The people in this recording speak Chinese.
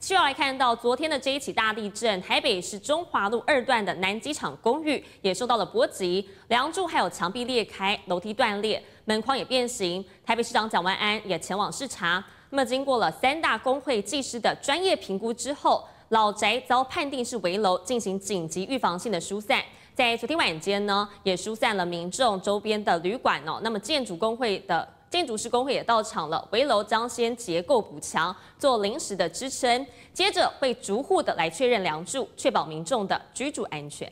需要来看到昨天的这一起大地震，台北市中华路二段的南机场公寓也受到了波及，梁柱还有墙壁裂开，楼梯断裂，门框也变形。台北市长蒋万安也前往视察。那么经过了三大工会技师的专业评估之后，老宅遭判定是危楼，进行紧急预防性的疏散。在昨天晚间呢，也疏散了民众周边的旅馆哦。那么建筑工会的建筑师工会也到场了，围楼、将先结构补强，做临时的支撑，接着会逐户的来确认梁柱，确保民众的居住安全。